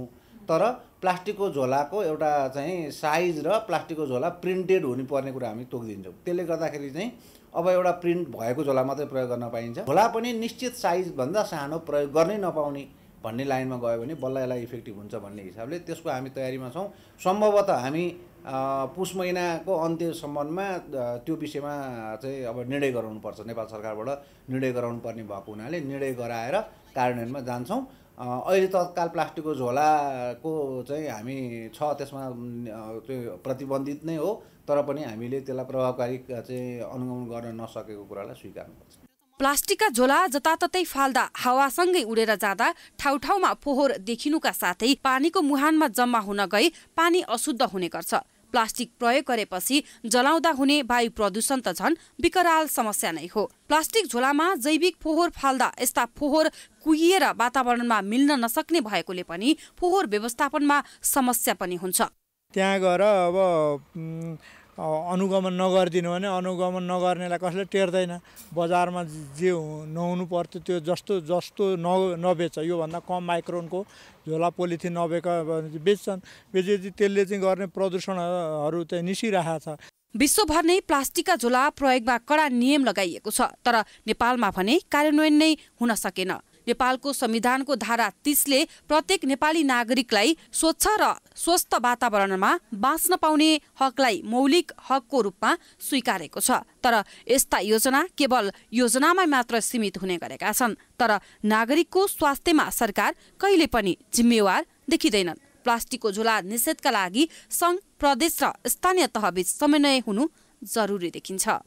तर प्लास्टिकको झोलाको एउटा चाहिँ साइज र प्लास्टिकको झोला प्रिन्टेड हुनुपर्ने कुरा हामी तोकिदिन्छौँ त्यसले गर्दाखेरि चाहिँ अब एउटा प्रिन्ट भएको झोला मात्रै प्रयोग गर्न पाइन्छ झोला पनि निश्चित साइजभन्दा सानो प्रयोग गर्नै नपाउने भन्ने लाइनमा गयो भने बल्ल यसलाई इफेक्टिभ हुन्छ भन्ने हिसाबले त्यसको हामी तयारीमा छौँ सम्भवतः हामी पुष महिनाको अन्त्यसम्ममा त्यो विषयमा चाहिँ अब निर्णय गराउनुपर्छ नेपाल सरकारबाट निर्णय गराउनु पर्ने भएको हुनाले निर्णय गराएर कार्यान्वयनमा जान्छौँ अहिले तत्काल प्लास्टिकको झोलाको चाहिँ हामी छ त्यसमा त्यो प्रतिबन्धित नै हो तर पनि हामीले त्यसलाई प्रभावकारी चाहिँ अनुगमन गर्न नसकेको कुरालाई स्वीकार्नुपर्छ प्लास्टिकका झोला जताततै फाल्दा हावासँगै उडेर जाँदा ठाउँ ठाउँमा फोहोर देखिनुका साथै पानीको मुहानमा जम्मा हुन गई पानी अशुद्ध हुने गर्छ प्लास्टिक प्रयोग गरेपछि जलाउँदा हुने वायु प्रदूषण त झन् विकराल समस्या नै हो प्लास्टिक झोलामा जैविक फोहोर फाल्दा यस्ता फोहोर कुहिएर वातावरणमा मिल्न नसक्ने भएकोले पनि फोहोर व्यवस्थापनमा समस्या पनि हुन्छ त्यहाँ गएर अब अनुगमन नगरिदिनु भने अनुगमन नगर्नेलाई कसैले टेर्दैन बजारमा जे नहुनु पर्थ्यो त्यो जस्तो जस्तो न नबेच्छ योभन्दा कम माइक्रोनको झोला पोलिथिन नबेक बेच्छन् बेचेपछि त्यसले चाहिँ गर्ने प्रदूषणहरू चाहिँ निस्किरहेको छ विश्वभर नै प्लास्टिकका झोला प्रयोगमा कडा नियम लगाइएको छ तर नेपालमा भने कार्यान्वयन नै हुन सकेन नेपालको संविधानको धारा तीसले प्रत्येक नेपाली नागरिकलाई स्वच्छ र स्वस्थ वातावरणमा बाँच्न पाउने हकलाई मौलिक हकको रूपमा स्वीकारेको छ तर यस्ता योजना केवल योजनामा मात्र सीमित हुने गरेका छन् तर नागरिकको स्वास्थ्यमा सरकार कहिले पनि जिम्मेवार देखिँदैनन् प्लास्टिकको झोला निषेधका लागि सङ्घ प्रदेश र स्थानीय तहबीच समन्वय हुनु जरुरी देखिन्छ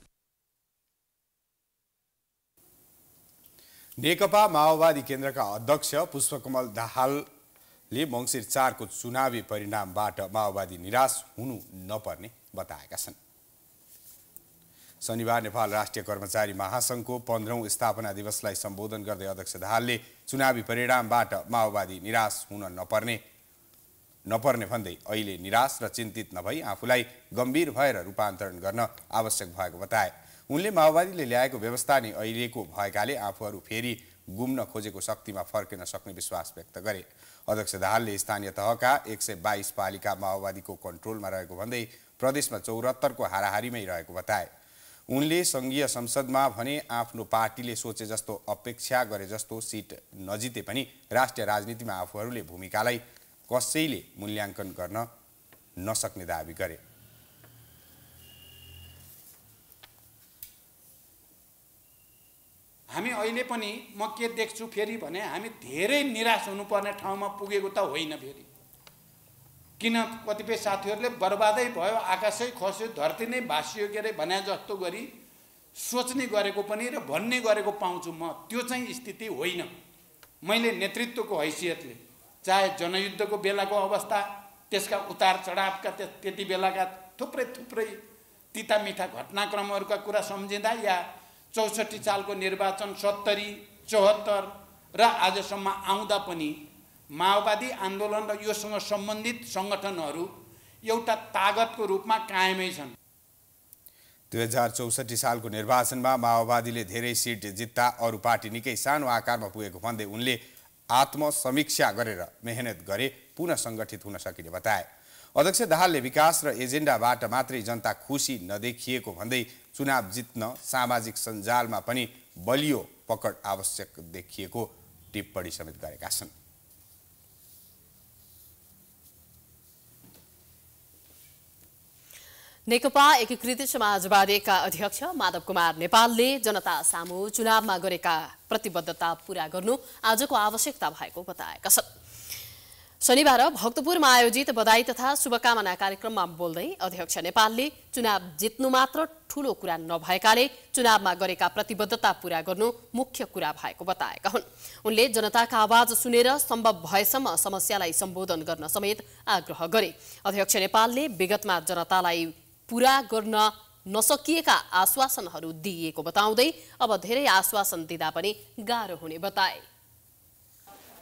नेकपा माओवादी केन्द्रका अध्यक्ष पुष्पकमल दाहालले मङ्सिर चारको चुनावी परिणामबाट माओवादी निराश हुनु नपर्ने बताएका छन् शनिबार नेपाल राष्ट्रिय कर्मचारी महासङ्घको पन्ध्रौँ स्थापना दिवसलाई सम्बोधन गर्दै अध्यक्ष दाहालले चुनावी परिणामबाट माओवादी निराश हुन नपर्ने नपर्ने भन्दै अहिले निराश र चिन्तित नभई आफूलाई गम्भीर भएर रूपान्तरण गर्न आवश्यक भएको बताए उनले माओवादीले ल्याएको व्यवस्था नै अहिलेको भएकाले आफूहरू फेरि गुम्न खोजेको शक्तिमा फर्किन सक्ने विश्वास व्यक्त गरे अध्यक्ष दाहालले स्थानीय तहका एक सय बाइस पालिका माओवादीको कन्ट्रोलमा रहेको भन्दै प्रदेशमा चौरात्तरको हाराहारीमै रहेको बताए उनले सङ्घीय संसदमा भने आफ्नो पार्टीले सोचे जस्तो अपेक्षा गरे जस्तो सिट नजिते पनि राष्ट्रिय राजनीतिमा आफूहरूले भूमिकालाई कसैले मूल्याङ्कन गर्न नसक्ने दावी गरे हामी अहिले पनि म के देख्छु फेरि भने हामी धेरै निराश हुनुपर्ने ठाउँमा पुगेको त होइन फेरि किन कतिपय साथीहरूले बर्बादै भयो आकाशै खस्यो धरती नै भाँसियो के अरे भने जस्तो गरी सोच्ने गरेको पनि र भन्ने गरेको पाउँछु म त्यो चाहिँ स्थिति होइन मैले नेतृत्वको हैसियतले चाहे जनयुद्धको बेलाको अवस्था त्यसका उतार चढावका त्यति बेलाका थुप्रै थुप्रै तितामिठा घटनाक्रमहरूका कुरा सम्झिँदा या चौसठी सालको निर्वाचन सत्तरी चौहत्तर र आजसम्म आउँदा पनि माओवादी आन्दोलन र योसँग सम्बन्धित सङ्गठनहरू एउटा तागतको रूपमा कायमै छन् दुई हजार चौसठी सालको निर्वाचनमा माओवादीले धेरै सिट जित्दा अरू पार्टी निकै सानो आकारमा पुगेको भन्दै उनले आत्मसमीक्षा गरेर मेहनत गरे पुनः सङ्गठित हुन सकिने बताए अध्यक्ष दाहालले विकास र एजेन्डाबाट मात्रै जनता खुसी नदेखिएको भन्दै चुनाव जित्न सामाजिक सञ्जालमा पनि बलियो पकड आवश्यक देखिएको टिप्पणी समेत गरेका छन् नेकपा एकीकृत समाजवादीका अध्यक्ष माधव कुमार नेपालले जनता सामु चुनावमा गरेका प्रतिबद्धता पूरा गर्नु आजको आवश्यकता भएको बताएका छन् शनिबार भक्तपुरमा आयोजित बधाई तथा शुभकामना कार्यक्रममा बोल्दै अध्यक्ष नेपालले चुनाव जित्नु मात्र ठूलो कुरा नभएकाले चुनावमा गरेका प्रतिबद्धता पूरा गर्नु मुख्य कुरा भएको बताएका हुन् उनले जनताका आवाज सुनेर सम्भव भएसम्म समस्यालाई सम्बोधन गर्न समेत आग्रह गरे अध्यक्ष नेपालले विगतमा जनतालाई पूरा गर्न नसकिएका आश्वासनहरू दिइएको बताउँदै अब धेरै आश्वासन दिँदा पनि गाह्रो हुने बताए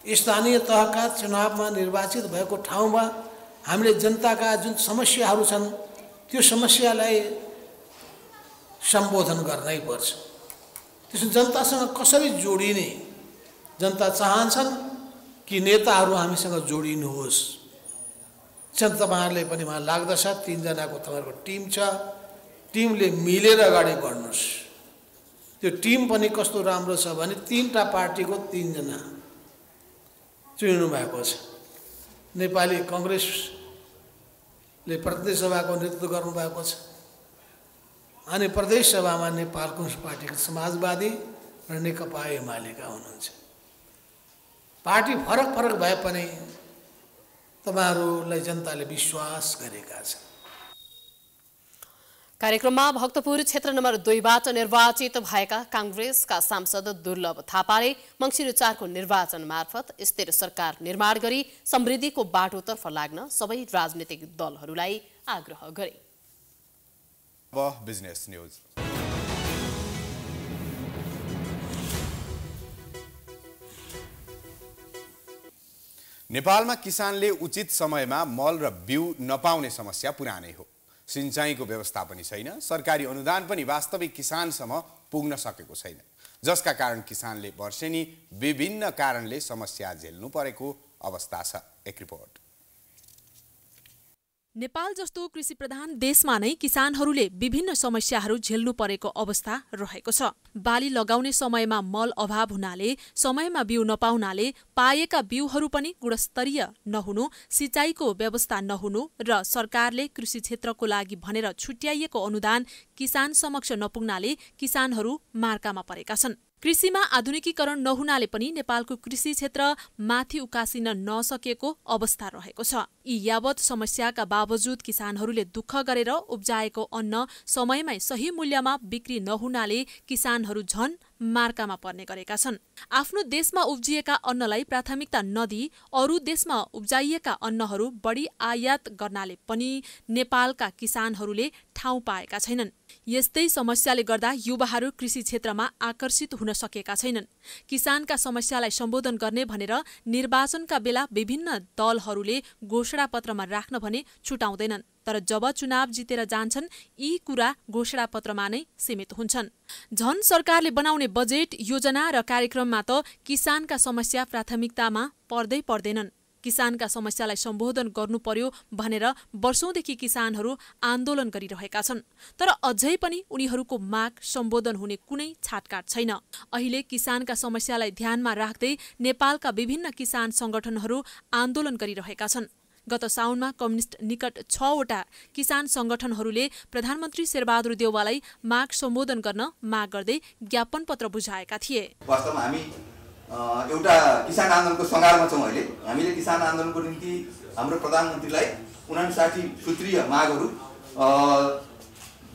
स्थानीय तहका चुनावमा निर्वाचित भएको ठाउँमा हामीले जनताका जुन समस्याहरू छन् त्यो समस्यालाई सम्बोधन गर्नै पर्छ त्यसो जनतासँग कसरी जोडिने जनता चाहन्छन् कि नेताहरू हामीसँग जोडिनुहोस् छन् तपाईँहरूले पनि मलाई लाग्दछ तिनजनाको तपाईँहरूको टिम छ टिमले मिलेर अगाडि बढ्नुहोस् त्यो टिम पनि कस्तो राम्रो छ भने तिनवटा पार्टीको तिनजना चुनिनु भएको छ नेपाली कङ्ग्रेसले प्रदेश सभाको नेतृत्व गर्नुभएको छ अनि प्रदेश सभामा नेपाल कम्युनिस्ट पार्टीको समाजवादी र नेकपा एमालेका हुनुहुन्छ पार्टी फरक फरक भए पनि तपाईँहरूलाई जनताले विश्वास गरेका छन् कार्यक्रममा भक्तपुर क्षेत्र नम्बर दुईबाट निर्वाचित भएका काङ्ग्रेसका सांसद दुर्लभ थापाले मङ्सिर चारको निर्वाचन मार्फत स्थिर सरकार निर्माण गरी समृद्धिको बाटोतर्फ लाग्न सबै राजनीतिक दलहरूलाई आग्रह गरे नेपालमा किसानले उचित समयमा मल र बिउ नपाउने समस्या पुरानै हो सिँचाइको व्यवस्था पनि छैन सरकारी अनुदान पनि वास्तविक किसानसम्म पुग्न सकेको छैन जसका कारण किसानले वर्षेनी विभिन्न कारणले समस्या झेल्नु परेको अवस्था छ एक रिपोर्ट नेपाल जस्तो कृषि प्रधान देशमा नै किसानहरूले विभिन्न समस्याहरू झेल्नु परेको अवस्था रहेको छ बाली लगाउने समयमा मल अभाव हुनाले समयमा बिउ नपाउनाले पाएका बिउहरू पनि गुणस्तरीय नहुनु सिँचाइको व्यवस्था नहुनु र सरकारले कृषि क्षेत्रको लागि भनेर छुट्याइएको अनुदान किसान समक्ष नपुग्नाले किसानहरू मार्कामा परेका छन् कृषिमा आधुनिकीकरण नहुनाले पनि नेपालको कृषि क्षेत्र माथि उकासिन नसकेको अवस्था रहेको छ यी यावत समस्याका बावजुद किसानहरूले दुःख गरेर उब्जाएको अन्न समयमै सही मूल्यमा बिक्री नहुनाले किसानहरू झन मार्कामा पर्ने गरेका छन् आफ्नो देशमा उब्जिएका अन्नलाई प्राथमिकता नदिई अरू देशमा उब्जाइएका अन्नहरू बढी आयात गर्नाले पनि नेपालका किसानहरूले ठाउँ पाएका छैनन् यस्तै समस्याले गर्दा युवाहरू कृषि क्षेत्रमा आकर्षित हुन सकेका छैनन् किसानका समस्यालाई सम्बोधन गर्ने भनेर निर्वाचनका बेला विभिन्न दलहरूले घोषणापत्रमा राख्न भने छुटाउँदैनन् तर जब चुनाव जितेर जान्छन् यी कुरा घोषणापत्रमा नै सीमित हुन्छन् झन सरकारले बनाउने बजेट योजना र कार्यक्रममा त किसानका समस्या प्राथमिकतामा पर्दै पर्दैनन् किसानका समस्यालाई सम्बोधन गर्नु पर्यो भनेर वर्षौंदेखि किसानहरू आन्दोलन गरिरहेका छन् तर अझै पनि उनीहरूको माग सम्बोधन हुने कुनै छाटकाट छैन अहिले किसानका समस्यालाई ध्यानमा राख्दै नेपालका विभिन्न किसान संगठनहरू आन्दोलन गरिरहेका छन् गत साउनमा कम्युनिस्ट निकट छवटा किसान संगठनहरूले प्रधानमन्त्री शेरबहादुर देउवालाई माग सम्बोधन गर्न माग गर्दै ज्ञापन पत्र बुझाएका थिए वास्तवमा हामी एउटा किसान आन्दोलनको सङ्घारमा छौँ अहिले हामीले किसान आन्दोलनको निम्ति हाम्रो प्रधानमन्त्रीलाई उनासाठी सूत्रीय मागहरू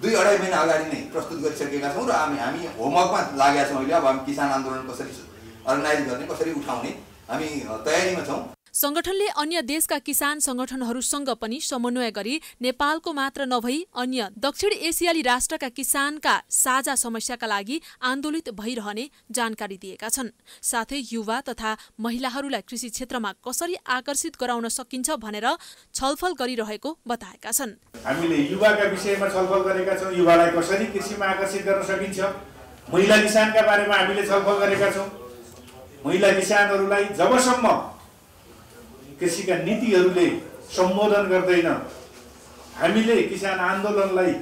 दुई अढाई महिना अगाडि नै प्रस्तुत गरिसकेका छौँ र हामी हामी होमवर्कमा लागेका छौँ अहिले अब हामी किसान आन्दोलन कसरी अर्गनाइज गर्ने कसरी उठाउने हामी तयारीमा छौँ संगठनले अन्य देशका किसान संगठनहरूसँग पनि समन्वय गरी नेपालको मात्र नभई अन्य दक्षिण एसियाली राष्ट्रका किसानका साझा समस्याका लागि आन्दोलित भइरहने जानकारी दिएका छन् साथै युवा तथा महिलाहरूलाई कृषि क्षेत्रमा कसरी आकर्षित गराउन सकिन्छ भनेर छलफल गरिरहेको बताएका छन् हामीले युवाका विषयमा छलफल गरेका छौँ युवालाई कसरी कृषिमा आकर्षित गर्न सकिन्छ महिला किसानका बारेमा हामीले छलफल गरेका छौँ महिला किसानहरूलाई जबसम्म कृषिका नीतिहरूले सम्बोधन गर्दैन हामीले किसान आन्दोलनलाई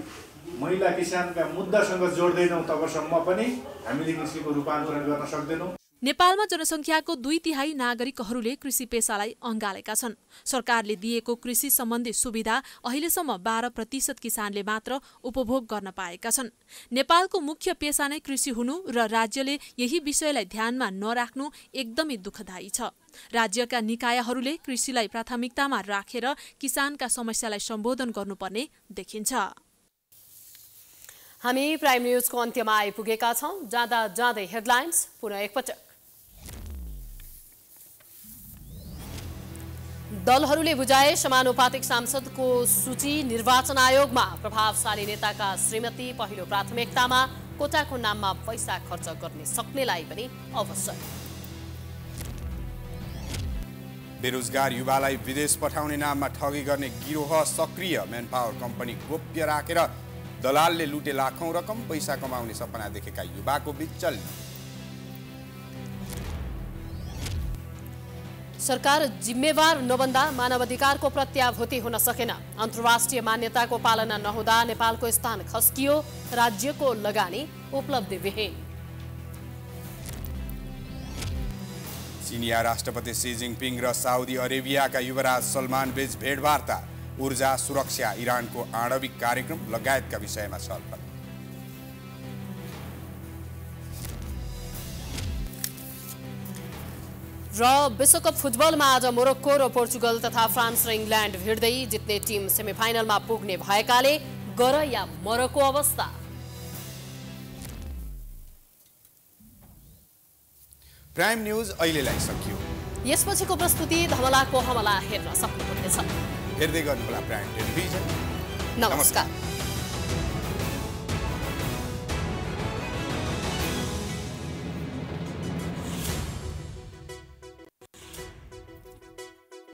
महिला किसानका मुद्दासँग जोड्दैनौँ तबसम्म पनि हामीले कृषिको रूपान्तरण गर्न सक्दैनौँ नेपालमा जनसङ्ख्याको दुई तिहाई नागरिकहरूले कृषि पेसालाई अँगालेका छन् सरकारले दिएको कृषि सम्बन्धी सुविधा अहिलेसम्म बाह्र प्रतिशत किसानले मात्र उपभोग गर्न पाएका छन् नेपालको मुख्य पेसा नै कृषि हुनु र राज्यले यही विषयलाई ध्यानमा नराख्नु एकदमै दुःखदायी छ राज्यका निकायहरूले कृषिलाई प्राथमिकतामा राखेर किसानका समस्यालाई सम्बोधन गर्नुपर्ने देखिन्छ हामी प्राइम न्युजको अन्त्यमा आइपुगेका छौँ जाँदा जाँदै हेडलाइन्स पुनः एकपटक दलहरूले बुझाए समानुपातिक सांसदको सूची निर्वाचन आयोगमा प्रभावशाली नेताका श्रीमती पहिलो प्राथमिकतामा कोटाको नाममा पैसा खर्च गर्ने सक्नेलाई पनि अवसर बेरोजगार युवालाई विदेश पठाउने नाममा ठगी गर्ने गिरोह सक्रिय म्यान पावर कम्पनी गोप्य राखेर दलालले लुटे लाखौँ रकम पैसा कमाउने सपना देखेका युवाको बिचल्ली सरकार जिम्मेवार नभन्दा मानव अधिकारको प्रत्याभूति हुन सकेन अन्तर्राष्ट्रिय मान्यताको पालना नहुँदा नेपालको स्थान खस्कियो राज्यको लगानी उपलब्धि विहीन चिनिया राष्ट्रपति सी जिङपिङ र साउदी अरेबियाका युवराज सलमान बीच भेटवार्ता ऊर्जा सुरक्षा इरानको आणविक कार्यक्रम लगायतका विषयमा छलफल र विश्वकप फुटबलमा आज मोरक्को र पोर्चुगल तथा फ्रान्स र इङ्ल्यान्ड भिड्दै जित्ने टिम सेमिफाइनलमा पुग्ने भएकाले गर या मरको अवस्था प्राइम अहिले अहिलेलाई सकियो यसपछिको प्रस्तुति धमलाको हमला हेर्न सक्नुहुनेछ हेर्दै गर्नुहोला प्राइम टेलिभिजन नमस्कार